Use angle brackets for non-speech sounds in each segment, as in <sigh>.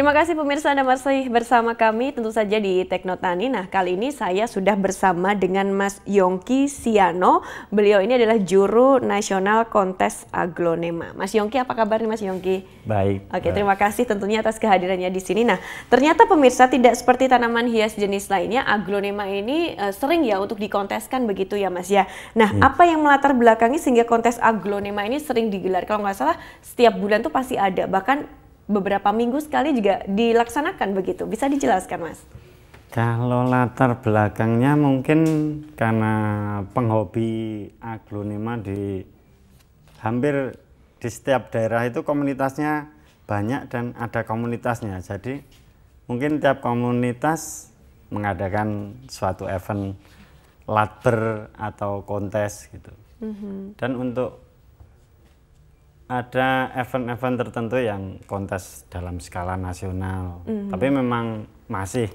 Terima kasih pemirsa Anda masih bersama kami tentu saja di Teknotani. Nah kali ini saya sudah bersama dengan Mas Yongki Siano. Beliau ini adalah juru nasional kontes aglonema. Mas Yongki apa kabar nih Mas Yongki? Baik. Oke baik. terima kasih tentunya atas kehadirannya di sini. Nah ternyata pemirsa tidak seperti tanaman hias jenis lainnya aglonema ini uh, sering ya untuk dikonteskan begitu ya Mas ya. Nah hmm. apa yang melatar belakangi sehingga kontes aglonema ini sering digelar? Kalau nggak salah setiap bulan tuh pasti ada bahkan beberapa minggu sekali juga dilaksanakan begitu. Bisa dijelaskan, Mas? Kalau latar belakangnya mungkin karena penghobi aglonema di hampir di setiap daerah itu komunitasnya banyak dan ada komunitasnya. Jadi mungkin tiap komunitas mengadakan suatu event latber atau kontes gitu. Mm -hmm. Dan untuk ada event-event tertentu yang kontes dalam skala nasional, mm -hmm. tapi memang masih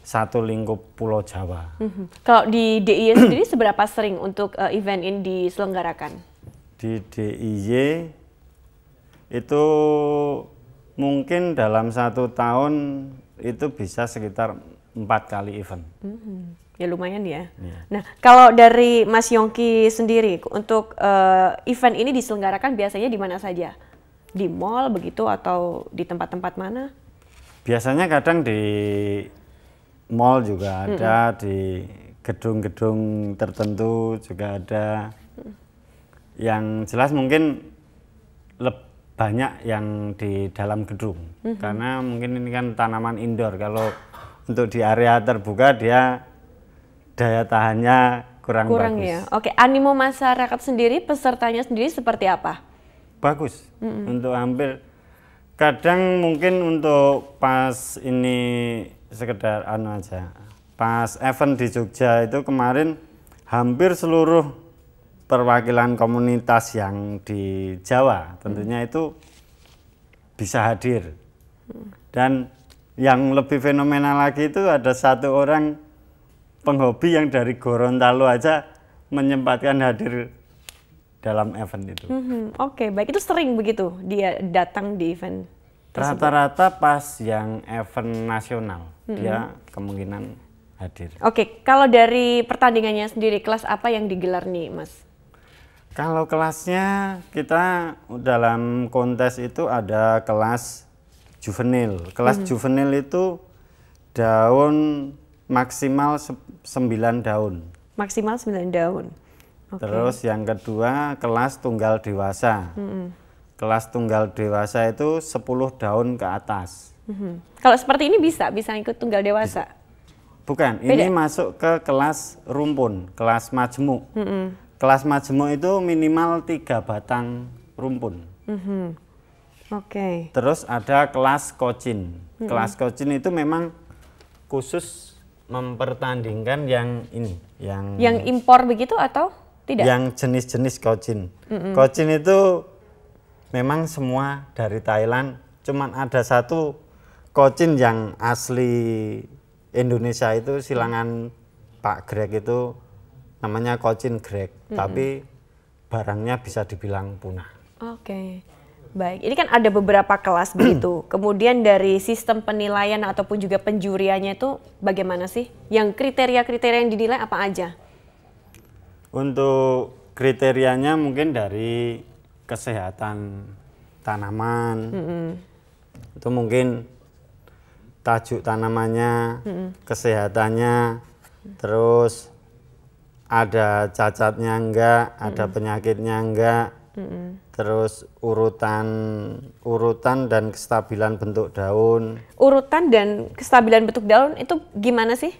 satu lingkup Pulau Jawa. Mm -hmm. Kalau di DIY <clears throat> sendiri seberapa sering untuk uh, event ini diselenggarakan? Di DIY itu mungkin dalam satu tahun itu bisa sekitar empat kali event. Mm -hmm. Ya lumayan ya. Yeah. Nah, kalau dari Mas Yongki sendiri untuk uh, event ini diselenggarakan biasanya di mana saja? Di mall begitu atau di tempat-tempat mana? Biasanya kadang di mall juga ada, mm -hmm. di gedung-gedung tertentu juga ada. Yang jelas mungkin lebih banyak yang di dalam gedung mm -hmm. karena mungkin ini kan tanaman indoor kalau untuk di area terbuka dia daya tahannya kurang, kurang bagus. ya. Oke, animo masyarakat sendiri, pesertanya sendiri seperti apa? Bagus. Mm -hmm. Untuk hampir kadang mungkin untuk pas ini sekedar anu aja. Pas event di Jogja itu kemarin hampir seluruh perwakilan komunitas yang di Jawa tentunya mm. itu bisa hadir. Dan yang lebih fenomenal lagi itu ada satu orang penghobi yang dari Gorontalo aja menyempatkan hadir dalam event itu. Mm -hmm. Oke, okay, baik itu sering begitu dia datang di event. Rata-rata pas yang event nasional mm -hmm. dia kemungkinan hadir. Oke, okay, kalau dari pertandingannya sendiri kelas apa yang digelar nih, Mas? Kalau kelasnya kita dalam kontes itu ada kelas juvenil. Kelas mm -hmm. juvenil itu daun maksimal 9 daun. Maksimal 9 daun. Okay. Terus yang kedua kelas tunggal dewasa. Mm -hmm. Kelas tunggal dewasa itu 10 daun ke atas. Mm -hmm. Kalau seperti ini bisa, bisa ikut tunggal dewasa. Bukan, Beda. ini masuk ke kelas rumpun, kelas majemuk. Mm -hmm. Kelas majemuk itu minimal tiga batang rumpun. Mm -hmm. Oke. Okay. Terus ada kelas kocin. Mm -hmm. Kelas kocin itu memang khusus mempertandingkan yang ini, yang yang impor begitu atau tidak? Yang jenis-jenis kocin. Mm-mm. Kocin itu memang semua dari Thailand, cuman ada satu kocin yang asli Indonesia itu silangan Pak Greg itu namanya kocin Greg, mm-hmm. tapi barangnya bisa dibilang punah. Oke. Okay. Baik, ini kan ada beberapa kelas <clears throat> begitu. Kemudian dari sistem penilaian ataupun juga penjuriannya itu bagaimana sih? Yang kriteria-kriteria yang dinilai apa aja? Untuk kriterianya mungkin dari kesehatan tanaman. Mm -hmm. Itu mungkin tajuk tanamannya, mm -hmm. kesehatannya, terus ada cacatnya enggak, mm -hmm. ada penyakitnya enggak. Mm -hmm terus urutan urutan dan kestabilan bentuk daun. Urutan dan kestabilan bentuk daun itu gimana sih?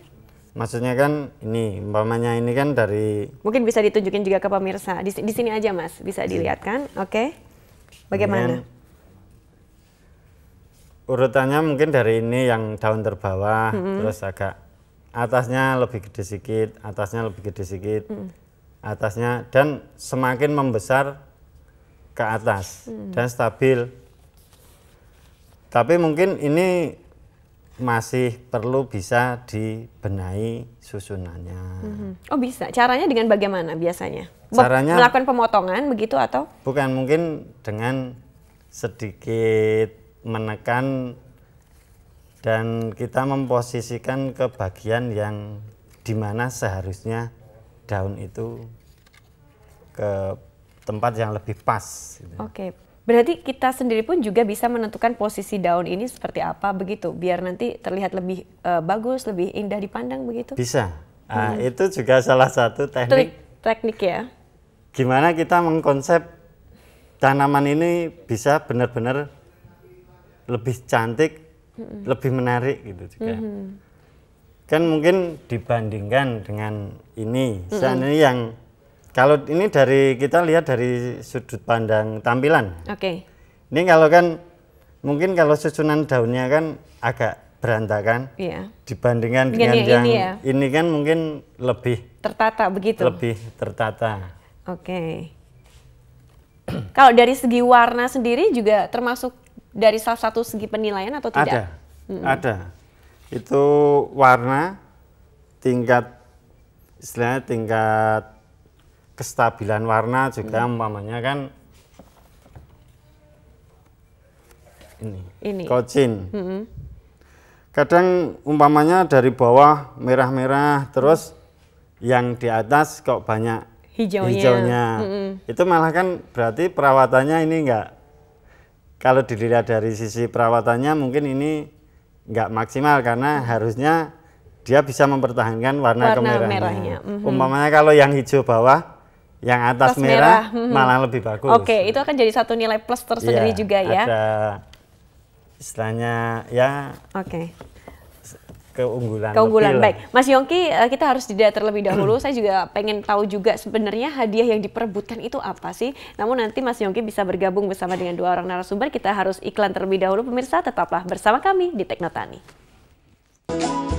Maksudnya kan ini umpamanya ini kan dari Mungkin bisa ditunjukin juga ke pemirsa. Di, di sini aja Mas, bisa iya. dilihat kan? Oke. Okay. Bagaimana? urutannya mungkin dari ini yang daun terbawah mm -hmm. terus agak atasnya lebih gede sedikit, atasnya lebih gede sedikit. Mm. Atasnya dan semakin membesar ke atas hmm. dan stabil. Tapi mungkin ini masih perlu bisa dibenahi susunannya. Hmm. Oh bisa. Caranya dengan bagaimana biasanya? Caranya melakukan pemotongan begitu atau? Bukan mungkin dengan sedikit menekan dan kita memposisikan ke bagian yang dimana seharusnya daun itu ke tempat yang lebih pas. Gitu. Oke, okay. berarti kita sendiri pun juga bisa menentukan posisi daun ini seperti apa begitu, biar nanti terlihat lebih uh, bagus, lebih indah dipandang begitu. Bisa, ah, hmm. itu juga salah satu teknik. teknik ya. Gimana kita mengkonsep tanaman ini bisa benar-benar lebih cantik, hmm. lebih menarik gitu juga. Hmm. Kan mungkin dibandingkan dengan ini, mm -hmm. yang kalau ini dari kita lihat dari sudut pandang tampilan. Oke. Okay. Ini kalau kan mungkin kalau susunan daunnya kan agak berantakan iya. dibandingkan dengan, dengan ya, yang, ini, ya. ini kan mungkin lebih tertata begitu. Lebih tertata. Oke. Okay. kalau dari segi warna sendiri juga termasuk dari salah satu segi penilaian atau tidak? Ada. -hmm. Ada. Itu warna tingkat istilahnya tingkat kestabilan warna juga hmm. umpamanya kan ini, ini. kocin. Hmm. Kadang umpamanya dari bawah merah-merah terus yang di atas kok banyak hijaunya. hijaunya. Hmm. Itu malah kan berarti perawatannya ini enggak kalau dilihat dari sisi perawatannya mungkin ini enggak maksimal karena hmm. harusnya dia bisa mempertahankan warna, warna kemerahnya. Merahnya. Hmm. Umpamanya kalau yang hijau bawah yang atas plus merah, merah hmm. malah lebih bagus. Oke, okay, itu akan jadi satu nilai plus tersendiri ya, juga ya. Ada istilahnya ya. Oke. Okay keunggulan. Keunggulan baik. Mas Yongki, eh, kita harus jeda terlebih <clears throat> dahulu. Saya juga pengen tahu juga sebenarnya hadiah yang diperebutkan itu apa sih? Namun nanti Mas Yongki bisa bergabung bersama dengan dua orang narasumber. Kita harus iklan terlebih dahulu. Pemirsa tetaplah bersama kami di Teknotani.